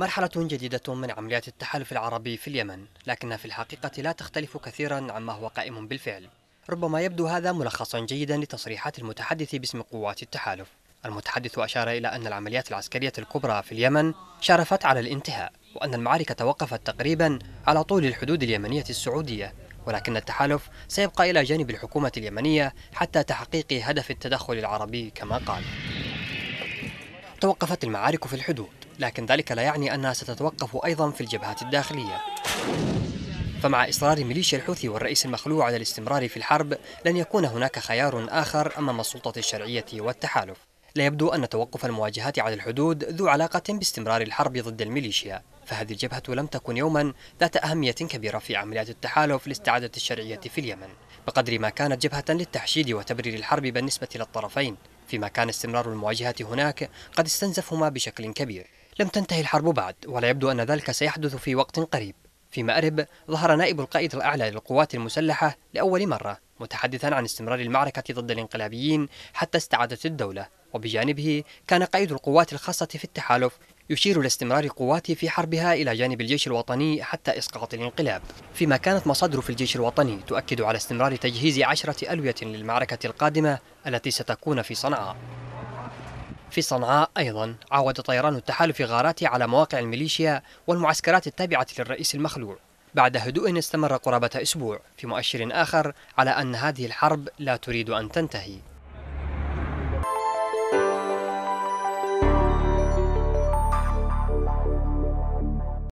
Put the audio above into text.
مرحلة جديدة من عمليات التحالف العربي في اليمن لكنها في الحقيقة لا تختلف كثيرا عما هو قائم بالفعل ربما يبدو هذا ملخصا جيدا لتصريحات المتحدث باسم قوات التحالف المتحدث أشار إلى أن العمليات العسكرية الكبرى في اليمن شرفت على الانتهاء وأن المعارك توقفت تقريبا على طول الحدود اليمنية السعودية ولكن التحالف سيبقى إلى جانب الحكومة اليمنية حتى تحقيق هدف التدخل العربي كما قال توقفت المعارك في الحدود لكن ذلك لا يعني أنها ستتوقف أيضا في الجبهات الداخلية فمع إصرار ميليشيا الحوثي والرئيس المخلوع على الاستمرار في الحرب لن يكون هناك خيار آخر أمام السلطة الشرعية والتحالف لا يبدو أن توقف المواجهات على الحدود ذو علاقة باستمرار الحرب ضد الميليشيا فهذه الجبهة لم تكن يوما ذات أهمية كبيرة في عمليات التحالف لاستعادة الشرعية في اليمن بقدر ما كانت جبهة للتحشيد وتبرير الحرب بالنسبة للطرفين فيما كان استمرار المواجهات هناك قد استنزفهما بشكل كبير لم تنتهي الحرب بعد ولا يبدو أن ذلك سيحدث في وقت قريب في مأرب ظهر نائب القائد الأعلى للقوات المسلحة لأول مرة متحدثا عن استمرار المعركة ضد الانقلابيين حتى استعادت الدولة وبجانبه كان قائد القوات الخاصة في التحالف يشير لاستمرار قواته في حربها إلى جانب الجيش الوطني حتى إسقاط الانقلاب فيما كانت مصادر في الجيش الوطني تؤكد على استمرار تجهيز عشرة ألوية للمعركة القادمة التي ستكون في صنعاء في صنعاء أيضا عود طيران التحالف غاراته على مواقع الميليشيا والمعسكرات التابعة للرئيس المخلوع بعد هدوء استمر قرابة أسبوع في مؤشر آخر على أن هذه الحرب لا تريد أن تنتهي